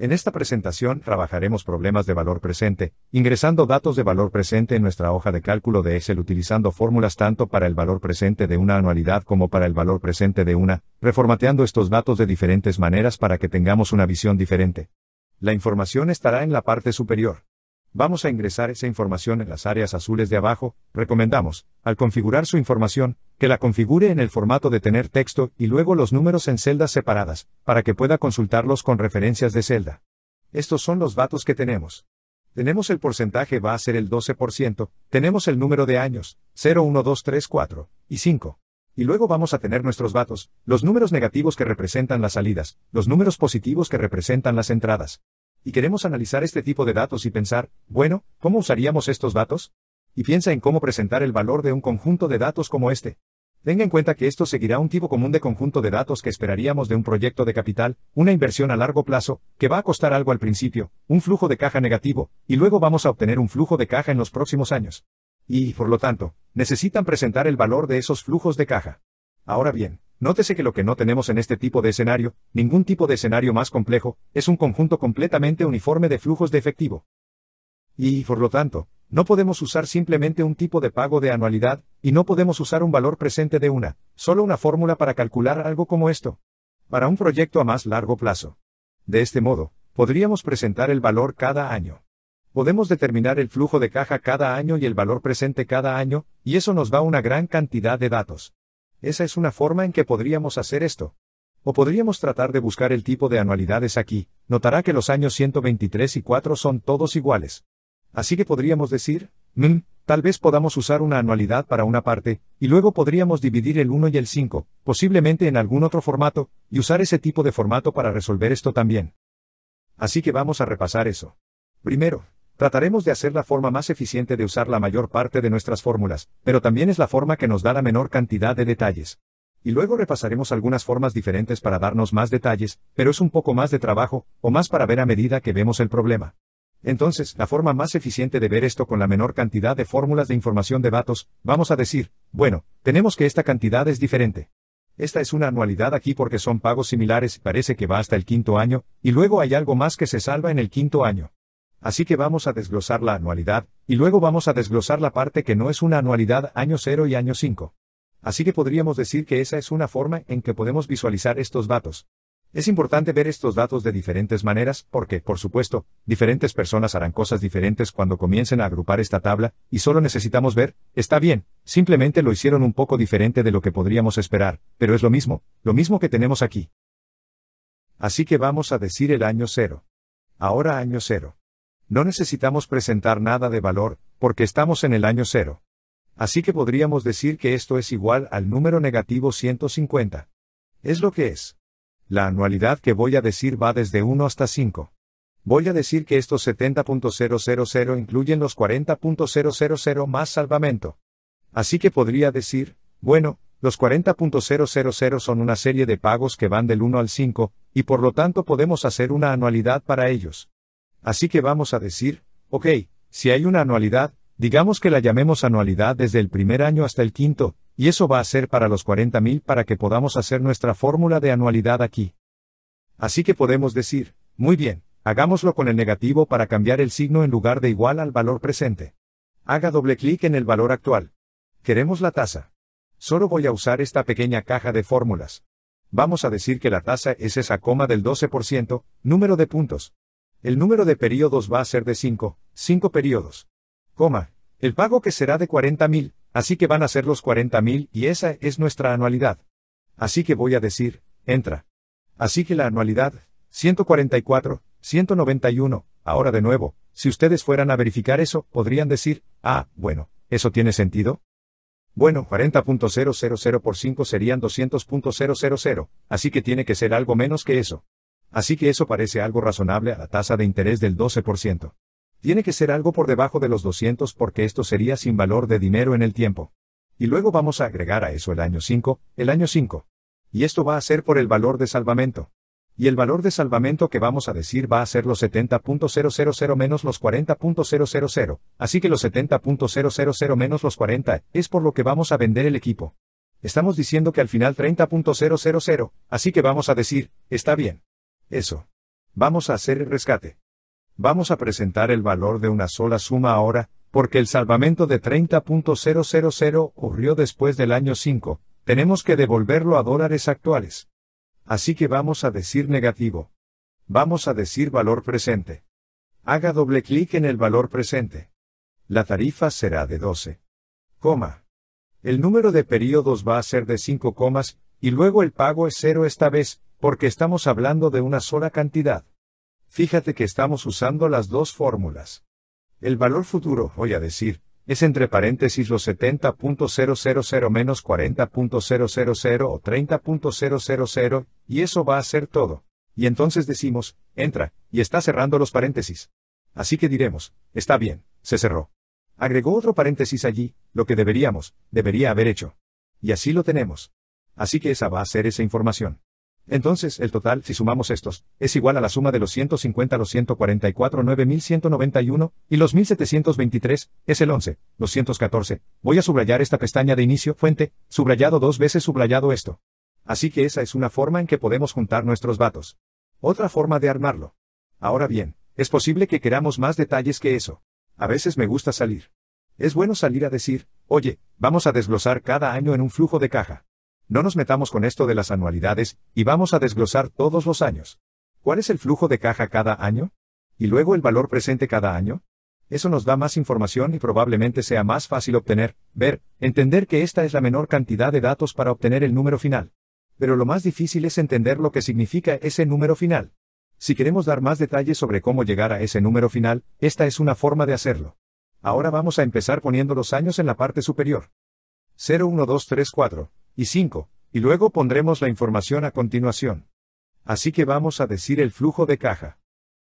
En esta presentación trabajaremos problemas de valor presente, ingresando datos de valor presente en nuestra hoja de cálculo de Excel utilizando fórmulas tanto para el valor presente de una anualidad como para el valor presente de una, reformateando estos datos de diferentes maneras para que tengamos una visión diferente. La información estará en la parte superior. Vamos a ingresar esa información en las áreas azules de abajo, recomendamos, al configurar su información, que la configure en el formato de tener texto y luego los números en celdas separadas, para que pueda consultarlos con referencias de celda. Estos son los datos que tenemos. Tenemos el porcentaje va a ser el 12%, tenemos el número de años, 0, 1, 2, 3, 4, y 5. Y luego vamos a tener nuestros datos, los números negativos que representan las salidas, los números positivos que representan las entradas. Y queremos analizar este tipo de datos y pensar, bueno, ¿cómo usaríamos estos datos? Y piensa en cómo presentar el valor de un conjunto de datos como este. Tenga en cuenta que esto seguirá un tipo común de conjunto de datos que esperaríamos de un proyecto de capital, una inversión a largo plazo, que va a costar algo al principio, un flujo de caja negativo, y luego vamos a obtener un flujo de caja en los próximos años. Y, por lo tanto, necesitan presentar el valor de esos flujos de caja. Ahora bien, Nótese que lo que no tenemos en este tipo de escenario, ningún tipo de escenario más complejo, es un conjunto completamente uniforme de flujos de efectivo. Y, por lo tanto, no podemos usar simplemente un tipo de pago de anualidad, y no podemos usar un valor presente de una, solo una fórmula para calcular algo como esto. Para un proyecto a más largo plazo. De este modo, podríamos presentar el valor cada año. Podemos determinar el flujo de caja cada año y el valor presente cada año, y eso nos da una gran cantidad de datos. Esa es una forma en que podríamos hacer esto. O podríamos tratar de buscar el tipo de anualidades aquí, notará que los años 123 y 4 son todos iguales. Así que podríamos decir, mm, tal vez podamos usar una anualidad para una parte, y luego podríamos dividir el 1 y el 5, posiblemente en algún otro formato, y usar ese tipo de formato para resolver esto también. Así que vamos a repasar eso. Primero, Trataremos de hacer la forma más eficiente de usar la mayor parte de nuestras fórmulas, pero también es la forma que nos da la menor cantidad de detalles. Y luego repasaremos algunas formas diferentes para darnos más detalles, pero es un poco más de trabajo, o más para ver a medida que vemos el problema. Entonces, la forma más eficiente de ver esto con la menor cantidad de fórmulas de información de datos, vamos a decir, bueno, tenemos que esta cantidad es diferente. Esta es una anualidad aquí porque son pagos similares, parece que va hasta el quinto año, y luego hay algo más que se salva en el quinto año. Así que vamos a desglosar la anualidad, y luego vamos a desglosar la parte que no es una anualidad año 0 y año 5. Así que podríamos decir que esa es una forma en que podemos visualizar estos datos. Es importante ver estos datos de diferentes maneras porque, por supuesto, diferentes personas harán cosas diferentes cuando comiencen a agrupar esta tabla, y solo necesitamos ver, está bien, simplemente lo hicieron un poco diferente de lo que podríamos esperar, pero es lo mismo, lo mismo que tenemos aquí. Así que vamos a decir el año 0. Ahora año cero. No necesitamos presentar nada de valor, porque estamos en el año cero. Así que podríamos decir que esto es igual al número negativo 150. Es lo que es. La anualidad que voy a decir va desde 1 hasta 5. Voy a decir que estos 70.000 incluyen los 40.000 más salvamento. Así que podría decir, bueno, los 40.000 son una serie de pagos que van del 1 al 5, y por lo tanto podemos hacer una anualidad para ellos. Así que vamos a decir, ok, si hay una anualidad, digamos que la llamemos anualidad desde el primer año hasta el quinto, y eso va a ser para los 40.000 para que podamos hacer nuestra fórmula de anualidad aquí. Así que podemos decir, muy bien, hagámoslo con el negativo para cambiar el signo en lugar de igual al valor presente. Haga doble clic en el valor actual. Queremos la tasa. Solo voy a usar esta pequeña caja de fórmulas. Vamos a decir que la tasa es esa coma del 12%, número de puntos. El número de periodos va a ser de 5, 5 periodos. Coma. El pago que será de 40.000, así que van a ser los 40.000 y esa es nuestra anualidad. Así que voy a decir, entra. Así que la anualidad, 144, 191, ahora de nuevo, si ustedes fueran a verificar eso, podrían decir, ah, bueno, ¿eso tiene sentido? Bueno, 40.000 por 5 serían 200.000, así que tiene que ser algo menos que eso. Así que eso parece algo razonable a la tasa de interés del 12%. Tiene que ser algo por debajo de los 200 porque esto sería sin valor de dinero en el tiempo. Y luego vamos a agregar a eso el año 5, el año 5. Y esto va a ser por el valor de salvamento. Y el valor de salvamento que vamos a decir va a ser los 70.000 menos los 40.000, así que los 70.000 menos los 40 es por lo que vamos a vender el equipo. Estamos diciendo que al final 30.000, así que vamos a decir, está bien. Eso. Vamos a hacer el rescate. Vamos a presentar el valor de una sola suma ahora, porque el salvamento de 30.000 ocurrió después del año 5, tenemos que devolverlo a dólares actuales. Así que vamos a decir negativo. Vamos a decir valor presente. Haga doble clic en el valor presente. La tarifa será de 12. El número de períodos va a ser de 5 comas, y luego el pago es cero esta vez, porque estamos hablando de una sola cantidad. Fíjate que estamos usando las dos fórmulas. El valor futuro, voy a decir, es entre paréntesis los 70.000 menos 40.000 o 30.000, y eso va a ser todo. Y entonces decimos, entra, y está cerrando los paréntesis. Así que diremos, está bien, se cerró. Agregó otro paréntesis allí, lo que deberíamos, debería haber hecho. Y así lo tenemos así que esa va a ser esa información. Entonces, el total, si sumamos estos, es igual a la suma de los 150 los 144 9191 y los 1723, es el 11, 214. Voy a subrayar esta pestaña de inicio, fuente, subrayado dos veces subrayado esto. Así que esa es una forma en que podemos juntar nuestros datos. Otra forma de armarlo. Ahora bien, es posible que queramos más detalles que eso. A veces me gusta salir. Es bueno salir a decir, oye, vamos a desglosar cada año en un flujo de caja. No nos metamos con esto de las anualidades, y vamos a desglosar todos los años. ¿Cuál es el flujo de caja cada año? ¿Y luego el valor presente cada año? Eso nos da más información y probablemente sea más fácil obtener, ver, entender que esta es la menor cantidad de datos para obtener el número final. Pero lo más difícil es entender lo que significa ese número final. Si queremos dar más detalles sobre cómo llegar a ese número final, esta es una forma de hacerlo. Ahora vamos a empezar poniendo los años en la parte superior. 01234, y 5, y luego pondremos la información a continuación. Así que vamos a decir el flujo de caja.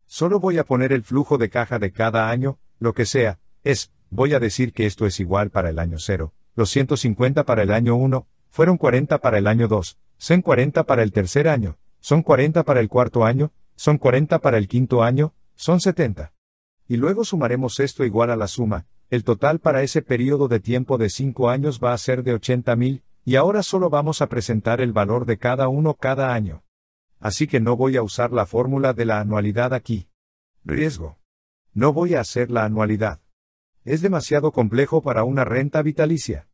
Solo voy a poner el flujo de caja de cada año, lo que sea, es, voy a decir que esto es igual para el año 0, los 150 para el año 1, fueron 40 para el año 2, son 40 para el tercer año, son 40 para el cuarto año, son 40 para el quinto año, son 70. Y luego sumaremos esto igual a la suma, el total para ese periodo de tiempo de 5 años va a ser de 80.000, y ahora solo vamos a presentar el valor de cada uno cada año. Así que no voy a usar la fórmula de la anualidad aquí. Riesgo. No voy a hacer la anualidad. Es demasiado complejo para una renta vitalicia.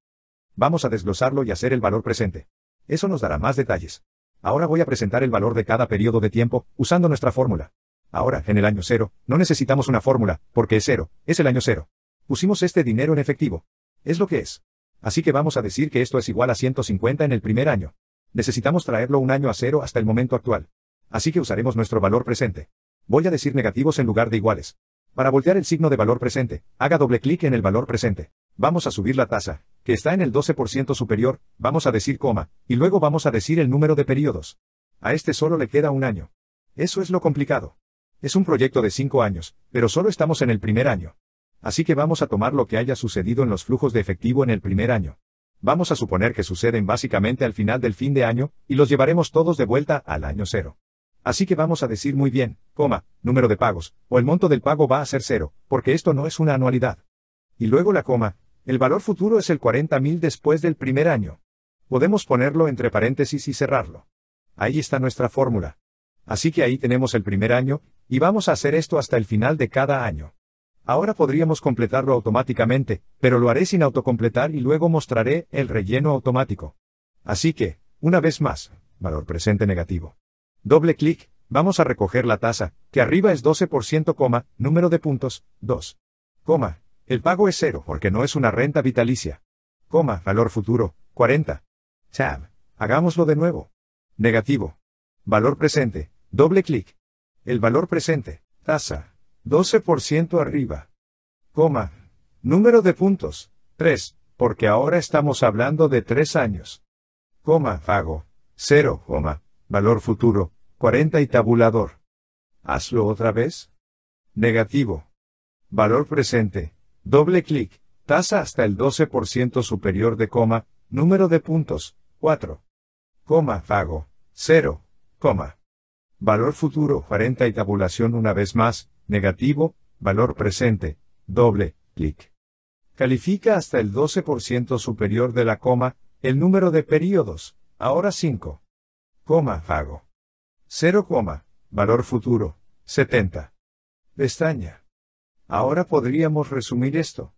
Vamos a desglosarlo y hacer el valor presente. Eso nos dará más detalles. Ahora voy a presentar el valor de cada periodo de tiempo, usando nuestra fórmula. Ahora, en el año cero, no necesitamos una fórmula, porque es cero, es el año cero. Pusimos este dinero en efectivo. Es lo que es. Así que vamos a decir que esto es igual a 150 en el primer año. Necesitamos traerlo un año a cero hasta el momento actual. Así que usaremos nuestro valor presente. Voy a decir negativos en lugar de iguales. Para voltear el signo de valor presente, haga doble clic en el valor presente. Vamos a subir la tasa, que está en el 12% superior, vamos a decir coma, y luego vamos a decir el número de periodos. A este solo le queda un año. Eso es lo complicado. Es un proyecto de 5 años, pero solo estamos en el primer año. Así que vamos a tomar lo que haya sucedido en los flujos de efectivo en el primer año. Vamos a suponer que suceden básicamente al final del fin de año, y los llevaremos todos de vuelta al año cero. Así que vamos a decir muy bien, coma, número de pagos, o el monto del pago va a ser cero, porque esto no es una anualidad. Y luego la coma, el valor futuro es el 40.000 después del primer año. Podemos ponerlo entre paréntesis y cerrarlo. Ahí está nuestra fórmula. Así que ahí tenemos el primer año, y vamos a hacer esto hasta el final de cada año. Ahora podríamos completarlo automáticamente, pero lo haré sin autocompletar y luego mostraré el relleno automático. Así que, una vez más, valor presente negativo. Doble clic, vamos a recoger la tasa, que arriba es 12%, coma, número de puntos, 2. Coma, el pago es cero porque no es una renta vitalicia. Coma, valor futuro, 40. Tab, hagámoslo de nuevo. Negativo. Valor presente, doble clic. El valor presente, tasa, 12% arriba. Coma. Número de puntos. 3, porque ahora estamos hablando de 3 años. Coma, fago, 0, coma. Valor futuro, 40 y tabulador. Hazlo otra vez. Negativo. Valor presente. Doble clic. Tasa hasta el 12% superior de coma. Número de puntos. 4. Coma, fago, 0, coma. Valor futuro, 40 y tabulación una vez más, negativo, valor presente, doble, clic. Califica hasta el 12% superior de la coma, el número de periodos, ahora 5. Coma, fago 0, coma, valor futuro, 70. Pestaña. Ahora podríamos resumir esto.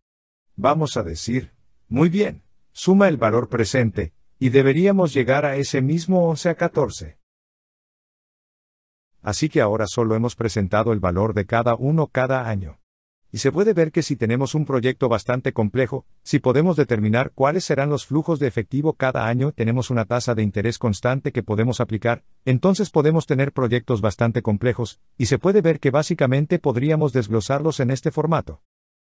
Vamos a decir, muy bien, suma el valor presente, y deberíamos llegar a ese mismo 11 a 14. Así que ahora solo hemos presentado el valor de cada uno cada año. Y se puede ver que si tenemos un proyecto bastante complejo, si podemos determinar cuáles serán los flujos de efectivo cada año, tenemos una tasa de interés constante que podemos aplicar, entonces podemos tener proyectos bastante complejos, y se puede ver que básicamente podríamos desglosarlos en este formato.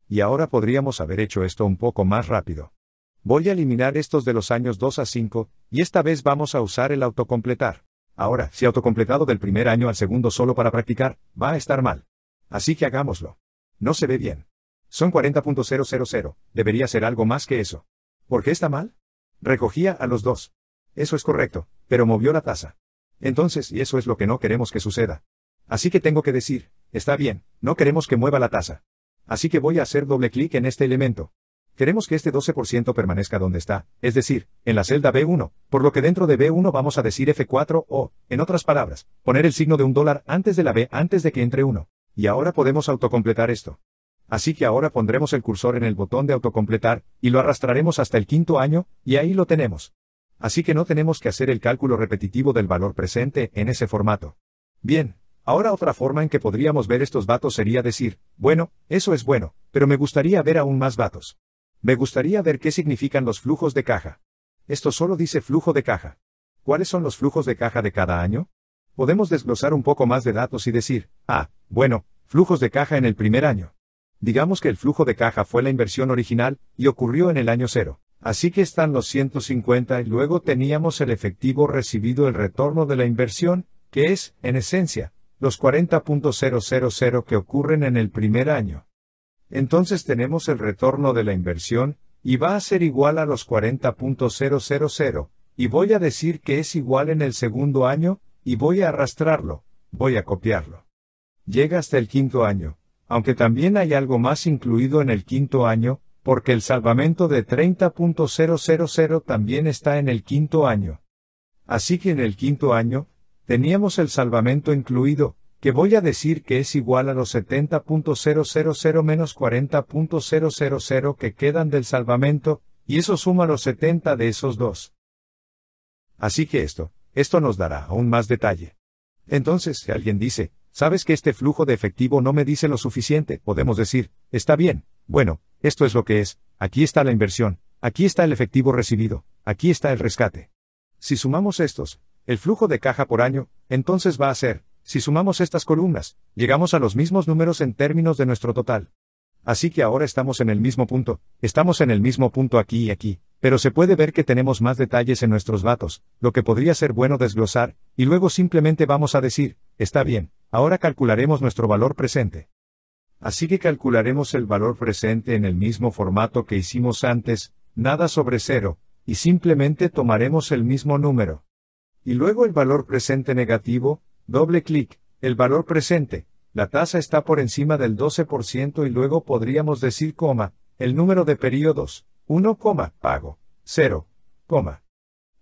Y ahora podríamos haber hecho esto un poco más rápido. Voy a eliminar estos de los años 2 a 5, y esta vez vamos a usar el autocompletar. Ahora, si autocompletado del primer año al segundo solo para practicar, va a estar mal. Así que hagámoslo. No se ve bien. Son 40.000, debería ser algo más que eso. ¿Por qué está mal? Recogía a los dos. Eso es correcto, pero movió la tasa. Entonces, y eso es lo que no queremos que suceda. Así que tengo que decir, está bien, no queremos que mueva la tasa. Así que voy a hacer doble clic en este elemento. Queremos que este 12% permanezca donde está, es decir, en la celda B1, por lo que dentro de B1 vamos a decir F4 o, en otras palabras, poner el signo de un dólar antes de la B antes de que entre 1. Y ahora podemos autocompletar esto. Así que ahora pondremos el cursor en el botón de autocompletar, y lo arrastraremos hasta el quinto año, y ahí lo tenemos. Así que no tenemos que hacer el cálculo repetitivo del valor presente en ese formato. Bien, Ahora otra forma en que podríamos ver estos vatos sería decir, bueno, eso es bueno, pero me gustaría ver aún más vatos. Me gustaría ver qué significan los flujos de caja. Esto solo dice flujo de caja. ¿Cuáles son los flujos de caja de cada año? Podemos desglosar un poco más de datos y decir, ah, bueno, flujos de caja en el primer año. Digamos que el flujo de caja fue la inversión original, y ocurrió en el año cero. Así que están los 150 y luego teníamos el efectivo recibido el retorno de la inversión, que es, en esencia, los 40.000 que ocurren en el primer año entonces tenemos el retorno de la inversión, y va a ser igual a los 40.000, y voy a decir que es igual en el segundo año, y voy a arrastrarlo, voy a copiarlo. Llega hasta el quinto año, aunque también hay algo más incluido en el quinto año, porque el salvamento de 30.000 también está en el quinto año. Así que en el quinto año, teníamos el salvamento incluido, que voy a decir que es igual a los 70.000 menos 40.000 que quedan del salvamento, y eso suma los 70 de esos dos. Así que esto, esto nos dará aún más detalle. Entonces, si alguien dice, sabes que este flujo de efectivo no me dice lo suficiente, podemos decir, está bien, bueno, esto es lo que es, aquí está la inversión, aquí está el efectivo recibido, aquí está el rescate. Si sumamos estos, el flujo de caja por año, entonces va a ser, si sumamos estas columnas, llegamos a los mismos números en términos de nuestro total. Así que ahora estamos en el mismo punto, estamos en el mismo punto aquí y aquí, pero se puede ver que tenemos más detalles en nuestros datos, lo que podría ser bueno desglosar, y luego simplemente vamos a decir, está bien, ahora calcularemos nuestro valor presente. Así que calcularemos el valor presente en el mismo formato que hicimos antes, nada sobre cero, y simplemente tomaremos el mismo número. Y luego el valor presente negativo, Doble clic, el valor presente, la tasa está por encima del 12% y luego podríamos decir coma, el número de periodos, 1, pago, 0, coma.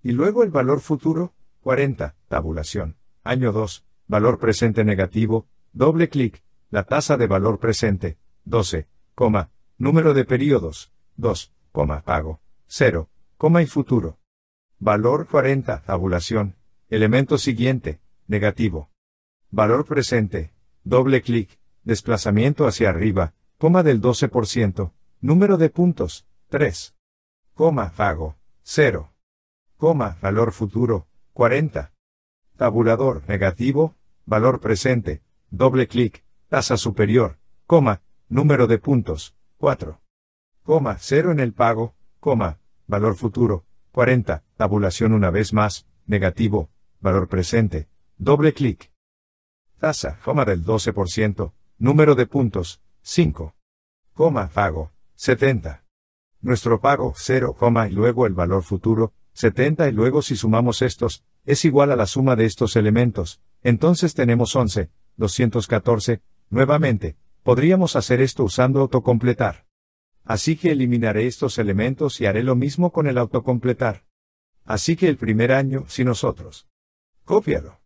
Y luego el valor futuro, 40, tabulación, año 2, valor presente negativo, doble clic, la tasa de valor presente, 12, coma, número de periodos, 2, coma, pago, 0, coma y futuro. Valor 40, tabulación, elemento siguiente, negativo. Valor presente, doble clic, desplazamiento hacia arriba, coma del 12%, número de puntos, 3. Coma, pago, 0. Coma, valor futuro, 40. Tabulador, negativo, valor presente, doble clic, tasa superior, coma, número de puntos, 4. Coma, 0 en el pago, coma, valor futuro, 40, tabulación una vez más, negativo, valor presente, Doble clic. Tasa, coma del 12%, número de puntos, 5. Coma, pago, 70. Nuestro pago, 0, coma, y luego el valor futuro, 70 y luego si sumamos estos, es igual a la suma de estos elementos, entonces tenemos 11, 214, nuevamente, podríamos hacer esto usando autocompletar. Así que eliminaré estos elementos y haré lo mismo con el autocompletar. Así que el primer año, si nosotros. Cópialo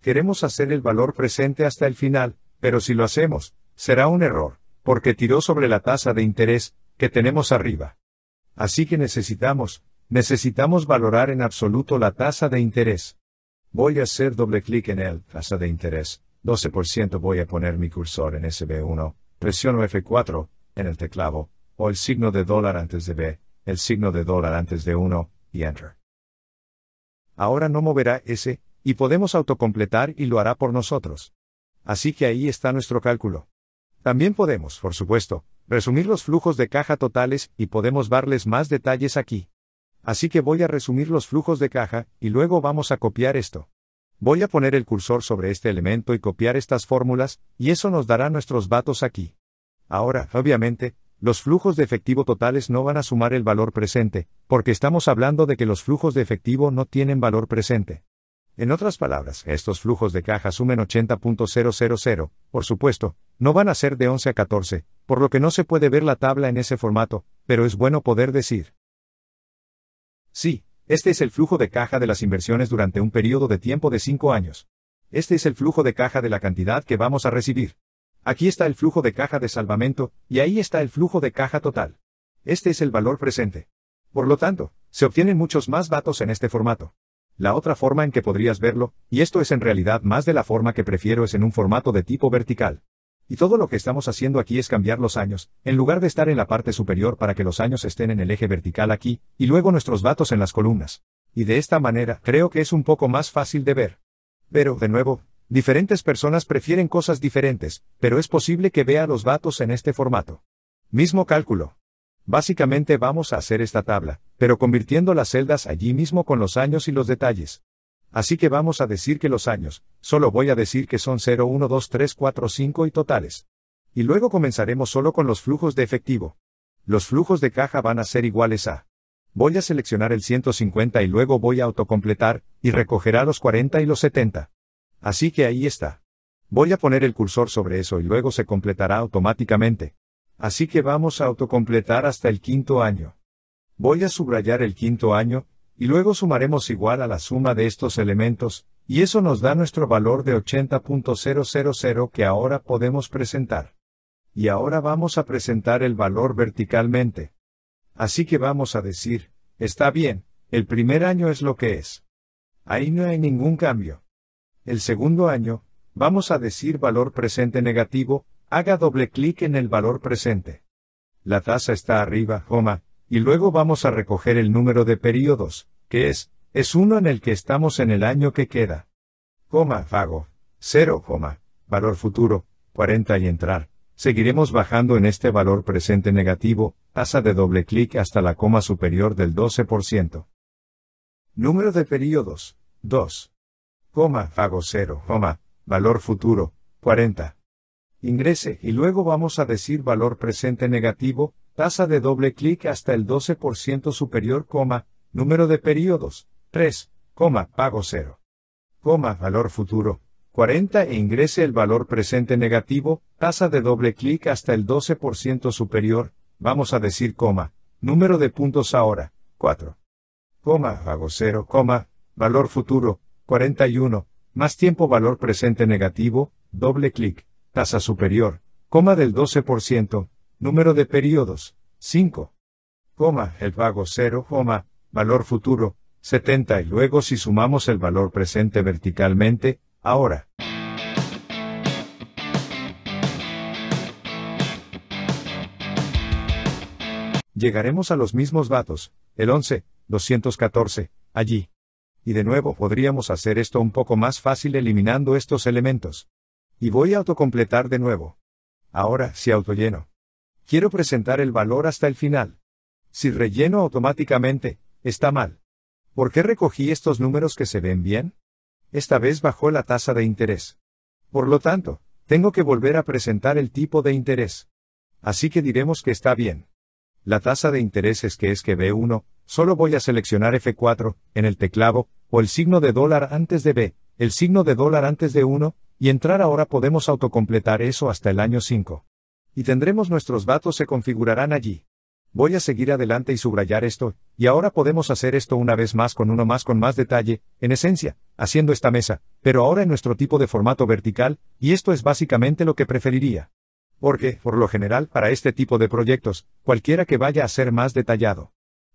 queremos hacer el valor presente hasta el final, pero si lo hacemos, será un error, porque tiró sobre la tasa de interés que tenemos arriba. Así que necesitamos, necesitamos valorar en absoluto la tasa de interés. Voy a hacer doble clic en el tasa de interés, 12% voy a poner mi cursor en SB1, presiono F4, en el teclado, o el signo de dólar antes de B, el signo de dólar antes de 1, y Enter. Ahora no moverá ese y podemos autocompletar y lo hará por nosotros. Así que ahí está nuestro cálculo. También podemos, por supuesto, resumir los flujos de caja totales y podemos darles más detalles aquí. Así que voy a resumir los flujos de caja y luego vamos a copiar esto. Voy a poner el cursor sobre este elemento y copiar estas fórmulas, y eso nos dará nuestros datos aquí. Ahora, obviamente, los flujos de efectivo totales no van a sumar el valor presente, porque estamos hablando de que los flujos de efectivo no tienen valor presente. En otras palabras, estos flujos de caja sumen 80.000, por supuesto, no van a ser de 11 a 14, por lo que no se puede ver la tabla en ese formato, pero es bueno poder decir. Sí, este es el flujo de caja de las inversiones durante un periodo de tiempo de 5 años. Este es el flujo de caja de la cantidad que vamos a recibir. Aquí está el flujo de caja de salvamento, y ahí está el flujo de caja total. Este es el valor presente. Por lo tanto, se obtienen muchos más datos en este formato. La otra forma en que podrías verlo, y esto es en realidad más de la forma que prefiero es en un formato de tipo vertical. Y todo lo que estamos haciendo aquí es cambiar los años, en lugar de estar en la parte superior para que los años estén en el eje vertical aquí, y luego nuestros datos en las columnas. Y de esta manera, creo que es un poco más fácil de ver. Pero, de nuevo, diferentes personas prefieren cosas diferentes, pero es posible que vea los datos en este formato. Mismo cálculo. Básicamente vamos a hacer esta tabla, pero convirtiendo las celdas allí mismo con los años y los detalles. Así que vamos a decir que los años, solo voy a decir que son 0, 1, 2, 3, 4, 5 y totales. Y luego comenzaremos solo con los flujos de efectivo. Los flujos de caja van a ser iguales a. Voy a seleccionar el 150 y luego voy a autocompletar, y recogerá los 40 y los 70. Así que ahí está. Voy a poner el cursor sobre eso y luego se completará automáticamente. Así que vamos a autocompletar hasta el quinto año. Voy a subrayar el quinto año, y luego sumaremos igual a la suma de estos elementos, y eso nos da nuestro valor de 80.000 que ahora podemos presentar. Y ahora vamos a presentar el valor verticalmente. Así que vamos a decir, está bien, el primer año es lo que es. Ahí no hay ningún cambio. El segundo año, vamos a decir valor presente negativo, Haga doble clic en el valor presente. La tasa está arriba, coma, y luego vamos a recoger el número de periodos, que es, es uno en el que estamos en el año que queda. Coma, fago, cero, coma, valor futuro, 40 y entrar. Seguiremos bajando en este valor presente negativo, tasa de doble clic hasta la coma superior del 12%. Número de periodos, 2. Coma, fago, 0, coma, valor futuro, 40 ingrese y luego vamos a decir valor presente negativo, tasa de doble clic hasta el 12% superior, coma, número de periodos, 3, coma, pago 0, coma, valor futuro, 40 e ingrese el valor presente negativo, tasa de doble clic hasta el 12% superior, vamos a decir coma, número de puntos ahora, 4, coma, pago 0, coma, valor futuro, 41, más tiempo valor presente negativo, doble clic tasa superior, coma del 12%, número de periodos, 5, coma, el pago 0, coma, valor futuro, 70 y luego si sumamos el valor presente verticalmente, ahora. Llegaremos a los mismos datos, el 11, 214, allí. Y de nuevo podríamos hacer esto un poco más fácil eliminando estos elementos. Y voy a autocompletar de nuevo. Ahora, si autolleno. Quiero presentar el valor hasta el final. Si relleno automáticamente, está mal. ¿Por qué recogí estos números que se ven bien? Esta vez bajó la tasa de interés. Por lo tanto, tengo que volver a presentar el tipo de interés. Así que diremos que está bien. La tasa de interés es que es que B1, solo voy a seleccionar F4, en el teclado, o el signo de dólar antes de B, el signo de dólar antes de 1, y entrar ahora podemos autocompletar eso hasta el año 5. Y tendremos nuestros datos se configurarán allí. Voy a seguir adelante y subrayar esto, y ahora podemos hacer esto una vez más con uno más con más detalle, en esencia, haciendo esta mesa, pero ahora en nuestro tipo de formato vertical, y esto es básicamente lo que preferiría. Porque, por lo general, para este tipo de proyectos, cualquiera que vaya a ser más detallado.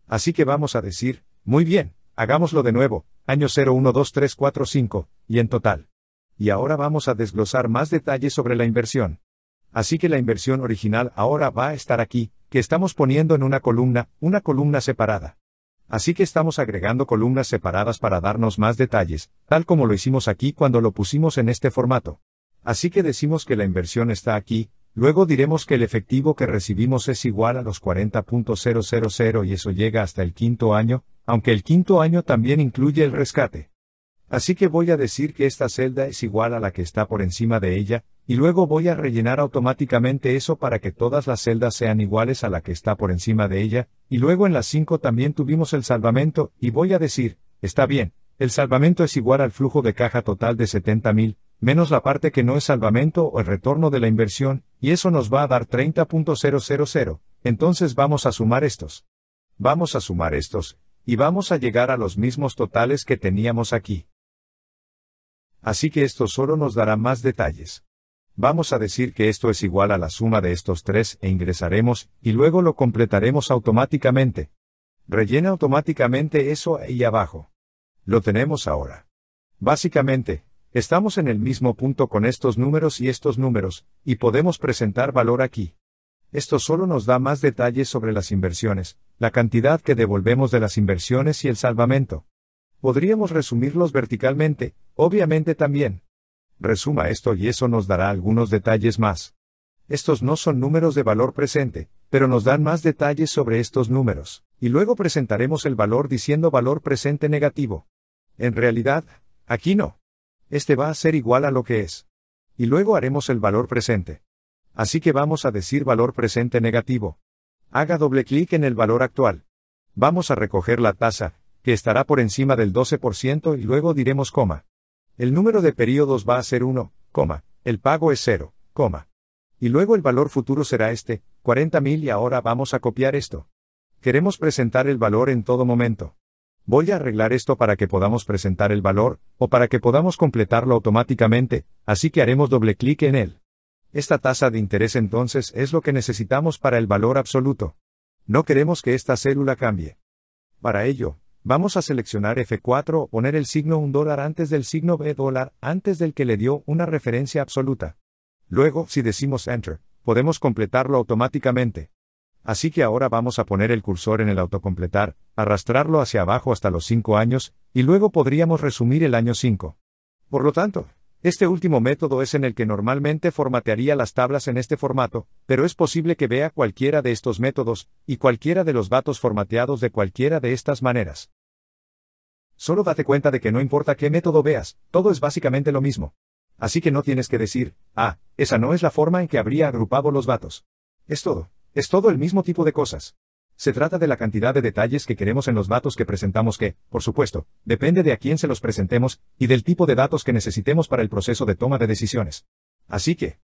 Así que vamos a decir, muy bien, hagámoslo de nuevo, año 012345, y en total y ahora vamos a desglosar más detalles sobre la inversión. Así que la inversión original ahora va a estar aquí, que estamos poniendo en una columna, una columna separada. Así que estamos agregando columnas separadas para darnos más detalles, tal como lo hicimos aquí cuando lo pusimos en este formato. Así que decimos que la inversión está aquí, luego diremos que el efectivo que recibimos es igual a los 40.000 y eso llega hasta el quinto año, aunque el quinto año también incluye el rescate. Así que voy a decir que esta celda es igual a la que está por encima de ella, y luego voy a rellenar automáticamente eso para que todas las celdas sean iguales a la que está por encima de ella, y luego en las 5 también tuvimos el salvamento, y voy a decir, está bien, el salvamento es igual al flujo de caja total de 70.000, menos la parte que no es salvamento o el retorno de la inversión, y eso nos va a dar 30.000, entonces vamos a sumar estos. Vamos a sumar estos, y vamos a llegar a los mismos totales que teníamos aquí. Así que esto solo nos dará más detalles. Vamos a decir que esto es igual a la suma de estos tres e ingresaremos, y luego lo completaremos automáticamente. Rellena automáticamente eso ahí abajo. Lo tenemos ahora. Básicamente, estamos en el mismo punto con estos números y estos números, y podemos presentar valor aquí. Esto solo nos da más detalles sobre las inversiones, la cantidad que devolvemos de las inversiones y el salvamento. Podríamos resumirlos verticalmente, obviamente también. Resuma esto y eso nos dará algunos detalles más. Estos no son números de valor presente, pero nos dan más detalles sobre estos números, y luego presentaremos el valor diciendo valor presente negativo. En realidad, aquí no. Este va a ser igual a lo que es. Y luego haremos el valor presente. Así que vamos a decir valor presente negativo. Haga doble clic en el valor actual. Vamos a recoger la tasa, que estará por encima del 12% y luego diremos coma. El número de periodos va a ser 1, coma, el pago es 0, coma. Y luego el valor futuro será este, 40.000 y ahora vamos a copiar esto. Queremos presentar el valor en todo momento. Voy a arreglar esto para que podamos presentar el valor, o para que podamos completarlo automáticamente, así que haremos doble clic en él. Esta tasa de interés entonces es lo que necesitamos para el valor absoluto. No queremos que esta célula cambie. Para ello, Vamos a seleccionar F4 o poner el signo 1 dólar antes del signo B dólar antes del que le dio una referencia absoluta. Luego, si decimos Enter, podemos completarlo automáticamente. Así que ahora vamos a poner el cursor en el autocompletar, arrastrarlo hacia abajo hasta los 5 años, y luego podríamos resumir el año 5. Por lo tanto, este último método es en el que normalmente formatearía las tablas en este formato, pero es posible que vea cualquiera de estos métodos, y cualquiera de los datos formateados de cualquiera de estas maneras. Solo date cuenta de que no importa qué método veas, todo es básicamente lo mismo. Así que no tienes que decir, ah, esa no es la forma en que habría agrupado los datos. Es todo, es todo el mismo tipo de cosas. Se trata de la cantidad de detalles que queremos en los datos que presentamos que, por supuesto, depende de a quién se los presentemos, y del tipo de datos que necesitemos para el proceso de toma de decisiones. Así que,